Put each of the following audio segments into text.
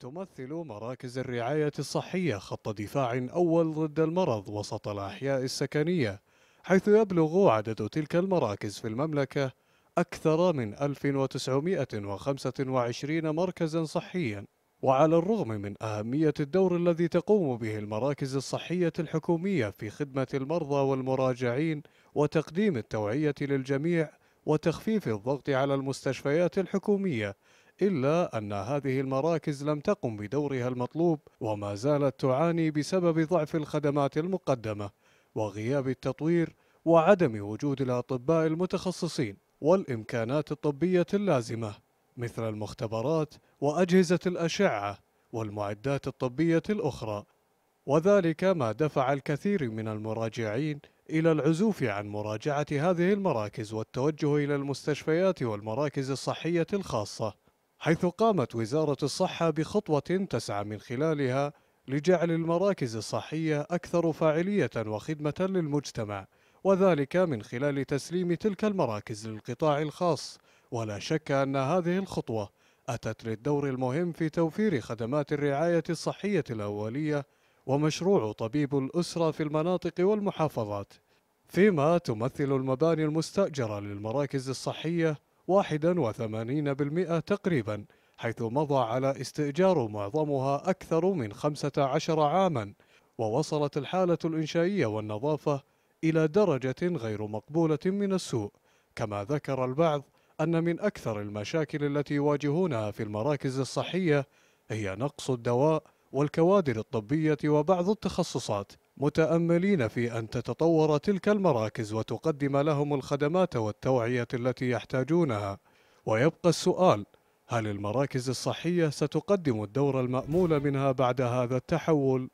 تمثل مراكز الرعاية الصحية خط دفاع أول ضد المرض وسط الأحياء السكنية حيث يبلغ عدد تلك المراكز في المملكة أكثر من 1925 مركزا صحيا وعلى الرغم من أهمية الدور الذي تقوم به المراكز الصحية الحكومية في خدمة المرضى والمراجعين وتقديم التوعية للجميع وتخفيف الضغط على المستشفيات الحكومية إلا أن هذه المراكز لم تقم بدورها المطلوب وما زالت تعاني بسبب ضعف الخدمات المقدمة وغياب التطوير وعدم وجود الأطباء المتخصصين والإمكانات الطبية اللازمة مثل المختبرات وأجهزة الأشعة والمعدات الطبية الأخرى وذلك ما دفع الكثير من المراجعين إلى العزوف عن مراجعة هذه المراكز والتوجه إلى المستشفيات والمراكز الصحية الخاصة حيث قامت وزارة الصحة بخطوة تسعى من خلالها لجعل المراكز الصحية أكثر فاعلية وخدمة للمجتمع وذلك من خلال تسليم تلك المراكز للقطاع الخاص ولا شك أن هذه الخطوة أتت للدور المهم في توفير خدمات الرعاية الصحية الأولية ومشروع طبيب الأسرة في المناطق والمحافظات فيما تمثل المباني المستأجرة للمراكز الصحية 81% تقريبا حيث مضى على استئجار معظمها أكثر من 15 عاما ووصلت الحالة الإنشائية والنظافة إلى درجة غير مقبولة من السوء كما ذكر البعض أن من أكثر المشاكل التي يواجهونها في المراكز الصحية هي نقص الدواء والكوادر الطبية وبعض التخصصات متاملين في ان تتطور تلك المراكز وتقدم لهم الخدمات والتوعيه التي يحتاجونها ويبقى السؤال هل المراكز الصحيه ستقدم الدور المامول منها بعد هذا التحول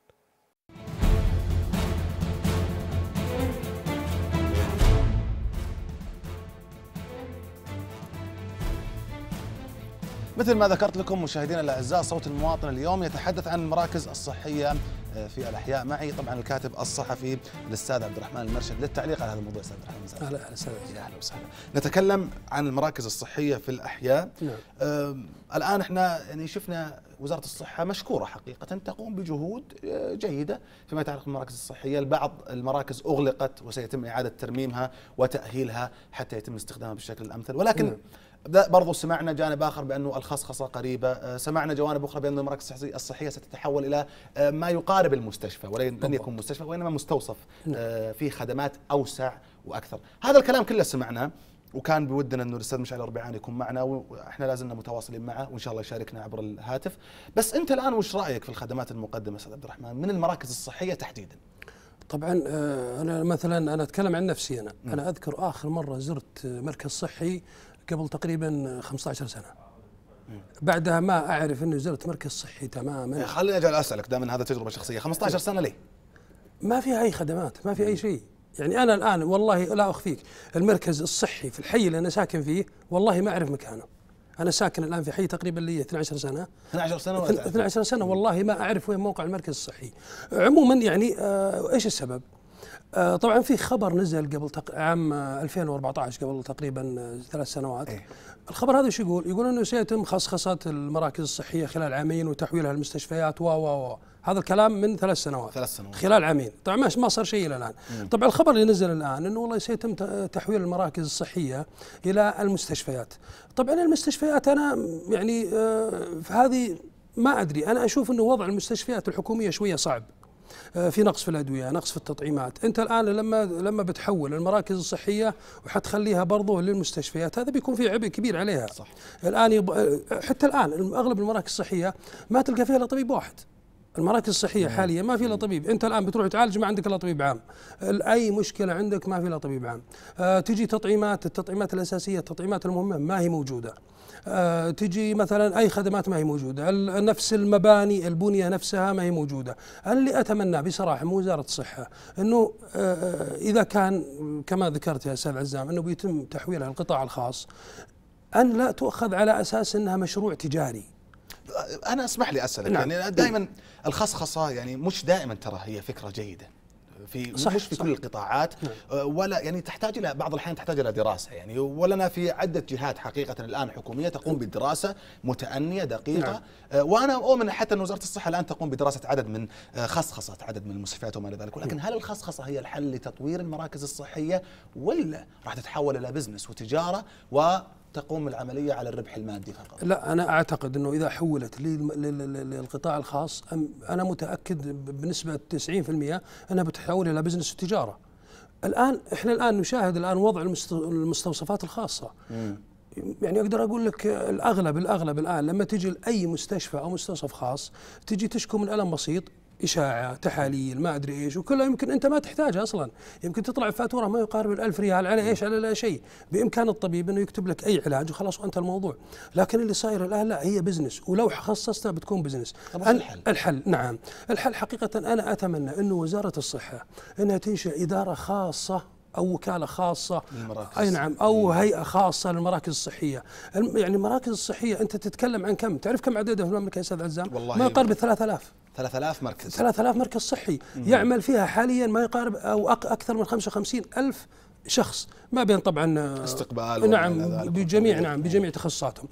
مثل ما ذكرت لكم مشاهدينا الاعزاء صوت المواطن اليوم يتحدث عن المراكز الصحيه آه، في الاحياء معي طبعا الكاتب الصحفي الاستاذ عبد الرحمن المرشد للتعليق على هذا الموضوع استاذ عبد الرحمن اهلا وسهلا اهلا وسهلا نتكلم عن المراكز الصحيه في الاحياء نعم. الان احنا يعني شفنا وزاره الصحه مشكوره حقيقه تقوم بجهود آه، جيده فيما يتعلق بالمراكز الصحيه البعض المراكز اغلقت وسيتم اعاده ترميمها وتاهيلها حتى يتم استخدامها بالشكل الامثل ولكن نعم. برضو سمعنا جانب اخر بانه الخصخصه قريبه، آه، سمعنا جوانب اخرى بان المراكز الصحيه ستتحول الى ما يقارب يقارب المستشفى ولن يكون مستشفى وانما مستوصف نعم. آه في خدمات اوسع واكثر هذا الكلام كله سمعناه وكان بودنا انه الاستاذ مشعل الربيعان يكون معنا واحنا لازلنا متواصلين معه وان شاء الله يشاركنا عبر الهاتف بس انت الان وش رايك في الخدمات المقدمه استاذ عبد الرحمن من المراكز الصحيه تحديدا طبعا آه، انا مثلا انا اتكلم عن نفسي انا نعم. انا اذكر اخر مره زرت مركز صحي قبل تقريبا 15 سنه بعدها ما اعرف اني زرت مركز صحي تماما إيه، خليني اجي اسالك دائما هذا تجربه شخصيه 15 سنه ليه؟ ما في اي خدمات ما في اي شيء يعني انا الان والله لا اخفيك المركز الصحي في الحي اللي انا ساكن فيه والله ما اعرف مكانه انا ساكن الان في حي تقريبا لي 12 سنه 12 سنه ولا 12 سنه والله ما اعرف وين موقع المركز الصحي عموما يعني آه ايش السبب؟ آه، طبعا في خبر نزل قبل تق... عام 2014 آه، قبل تقريبا آه، ثلاث سنوات إيه؟ الخبر هذا شو يقول؟ يقول انه سيتم خصخصه المراكز الصحيه خلال عامين وتحويلها للمستشفيات و و و هذا الكلام من ثلاث سنوات ثلاث سنوات خلال عامين طبعا ما صار شيء الى الان مم. إيه. طبعا الخبر اللي نزل الان انه والله سيتم تحويل المراكز الصحيه الى المستشفيات طبعا المستشفيات انا يعني آه في هذه ما ادري انا اشوف انه وضع المستشفيات الحكوميه شويه صعب آه، في نقص في الادويه نقص في التطعيمات انت الان لما لما بتحول المراكز الصحيه وحتخليها برضه للمستشفيات هذا بيكون في عبء كبير عليها صح. الان يب... آه، حتى الان اغلب المراكز الصحيه ما تلقى فيها الا طبيب واحد المراكز الصحيه نعم. حاليا ما في الا نعم. طبيب انت الان بتروح تعالج ما عندك الا طبيب عام اي مشكله عندك ما في الا طبيب عام أه تجي تطعيمات التطعيمات الاساسيه التطعيمات المهمه ما هي موجوده أه تجي مثلا اي خدمات ما هي موجوده نفس المباني البنيه نفسها ما هي موجوده اللي اتمناه بصراحه من وزاره الصحه انه آه،, أه اذا كان كما ذكرت يا استاذ عزام انه بيتم تحويلها للقطاع الخاص ان لا تؤخذ على اساس انها مشروع تجاري انا اسمح لي اسالك نعم. يعني إيه. دائما الخصخصه يعني مش دائما ترى هي فكره جيده في صح مش في صح. كل القطاعات نعم. أه، ولا يعني تحتاج الى بعض الاحيان تحتاج الى دراسه يعني ولنا في عده جهات حقيقه الان حكوميه تقوم نعم. بدراسه متانيه دقيقه نعم. أه، وانا اؤمن حتى ان وزاره الصحه الان تقوم بدراسه عدد من أه، خصخصه عدد من المستشفيات وما الى ذلك ولكن نعم. هل الخصخصه هي الحل لتطوير المراكز الصحيه ولا راح تتحول الى بزنس وتجاره و تقوم العملية على الربح المادي فقط لا أنا أعتقد أنه إذا حولت للقطاع الخاص أنا متأكد بنسبة 90% أنها بتحول إلى بزنس التجارة الآن إحنا الآن نشاهد الآن وضع المستوصفات الخاصة مم. يعني اقدر اقول لك الاغلب الاغلب الان لما تجي لاي مستشفى او مستوصف خاص تجي تشكو من الم بسيط اشاعه تحاليل ما ادري ايش وكلها يمكن انت ما تحتاجها اصلا يمكن تطلع فاتوره ما يقارب الألف ريال على ايش على لا شيء بامكان الطبيب انه يكتب لك اي علاج وخلاص وانت الموضوع لكن اللي صاير الان لا هي بزنس ولو خصصتها بتكون بزنس الحل الحل نعم الحل حقيقه انا اتمنى انه وزاره الصحه انها تنشئ اداره خاصه او وكاله خاصه اي نعم او إيه. هيئه خاصه للمراكز الصحيه يعني المراكز الصحيه انت تتكلم عن كم تعرف كم عددها في المملكه يا استاذ عزام والله ما يقارب 3000 3000 مركز 3000 مركز صحي مم. يعمل فيها حاليا ما يقارب او اكثر من 55 الف شخص ما بين طبعا آه، استقبال نعم بجميع نعم بجميع تخصصاتهم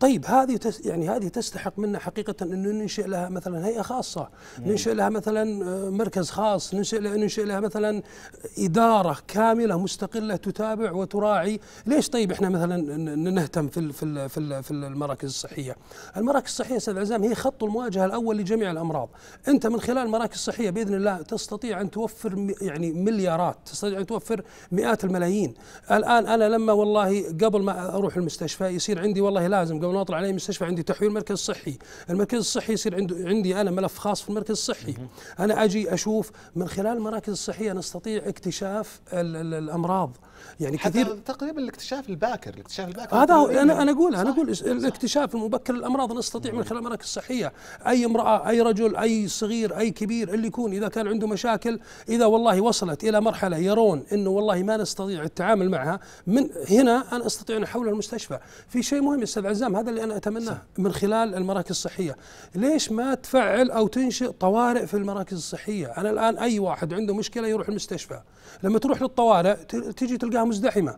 طيب هذه تس يعني هذه تستحق منا حقيقه انه ننشئ لها مثلا هيئه خاصه، ننشئ لها مثلا آه، مركز خاص، ننشئ لها ننشئ لها مثلا اداره كامله مستقله تتابع وتراعي، ليش طيب احنا مثلا نهتم في في في, في المراكز الصحيه؟ المراكز الصحيه استاذ عزام هي خط المواجهه الاول لجميع الامراض، انت من خلال المراكز الصحيه باذن الله تستطيع ان توفر يعني مليارات، تستطيع ان توفر مئات مئات الملايين الان انا لما والله قبل ما اروح المستشفى يصير عندي والله لازم قبل ما اطلع على المستشفى عندي تحويل مركز صحي المركز الصحي يصير عندي انا ملف خاص في المركز الصحي انا اجي اشوف من خلال المراكز الصحيه نستطيع اكتشاف الامراض يعني كثير تقريبا الاكتشاف الباكر الاكتشاف الباكر هذا هو انا انا اقول انا اقول الاكتشاف المبكر للامراض نستطيع من خلال المراكز الصحيه اي امراه اي رجل اي صغير اي كبير اللي يكون اذا كان عنده مشاكل اذا والله وصلت الى مرحله يرون انه والله ما نستطيع التعامل معها من هنا انا استطيع ان احولها المستشفى في شيء مهم استاذ عزام هذا اللي انا اتمناه من خلال المراكز الصحيه ليش ما تفعل او تنشئ طوارئ في المراكز الصحيه انا الان اي واحد عنده مشكله يروح المستشفى لما تروح للطوارئ تجي تلقاها مزدحمه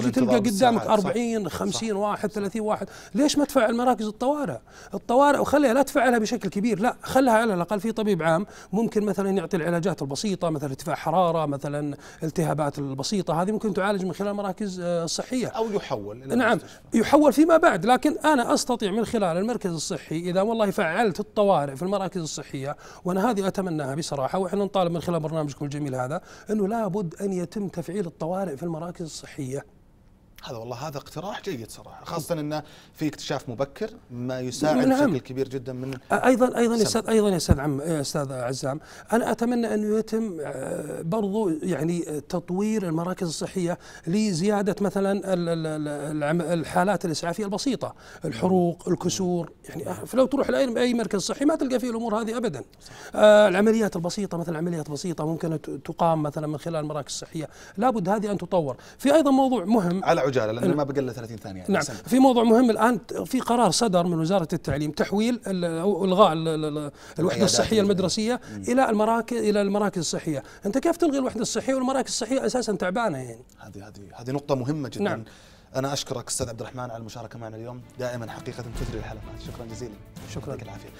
تجي تلقى قدامك 40 50 واحد 30 واحد ليش ما تفعل مراكز الطوارئ الطوارئ وخليها لا تفعلها بشكل كبير لا خلها على الاقل في طبيب عام ممكن مثلا يعطي العلاجات البسيطه مثلا ارتفاع حراره مثلا التهابات البسيطه هذه ممكن تعالج من خلال مراكز آه، صحيه او يحول إلى نعم المستشفى. يحول فيما بعد لكن انا استطيع من خلال المركز الصحي اذا والله فعلت الطوارئ في المراكز الصحيه وانا هذه اتمناها بصراحه واحنا نطالب من خلال برنامجكم الجميل هذا انه لابد ان يتم تفعيل الطوارئ في المراكز الصحيه هذا والله هذا اقتراح جيد صراحه خاصه انه في اكتشاف مبكر ما يساعد نعم. بشكل كبير جدا من ايضا ايضا يا استاذ ايضا يا استاذ عم استاذ عزام انا اتمنى انه يتم آه، برضو يعني تطوير المراكز الصحيه لزياده مثلا الحالات الاسعافيه البسيطه الحروق الكسور يعني فلو أه، تروح لاي مركز صحي ما تلقى فيه الامور هذه ابدا آه، العمليات البسيطه مثلا عمليات بسيطه ممكن تقام مثلا من خلال المراكز الصحيه لابد هذه ان تطور في ايضا موضوع مهم على مجاله لانه ما بقى الا 30 ثانيه يعني نعم سنة. في موضوع مهم الان في قرار صدر من وزاره التعليم تحويل او الغاء الوحده الصحيه المدرسيه الى المراكز الى المراكز الصحيه، انت كيف تلغي الوحده الصحيه والمراكز الصحيه اساسا تعبانه يعني؟ هذه هذه هذه نقطه مهمه جدا نعم. انا اشكرك استاذ عبد الرحمن على المشاركه معنا اليوم، دائما حقيقه تثري الحلقات، شكرا جزيلا شكرا لك العافيه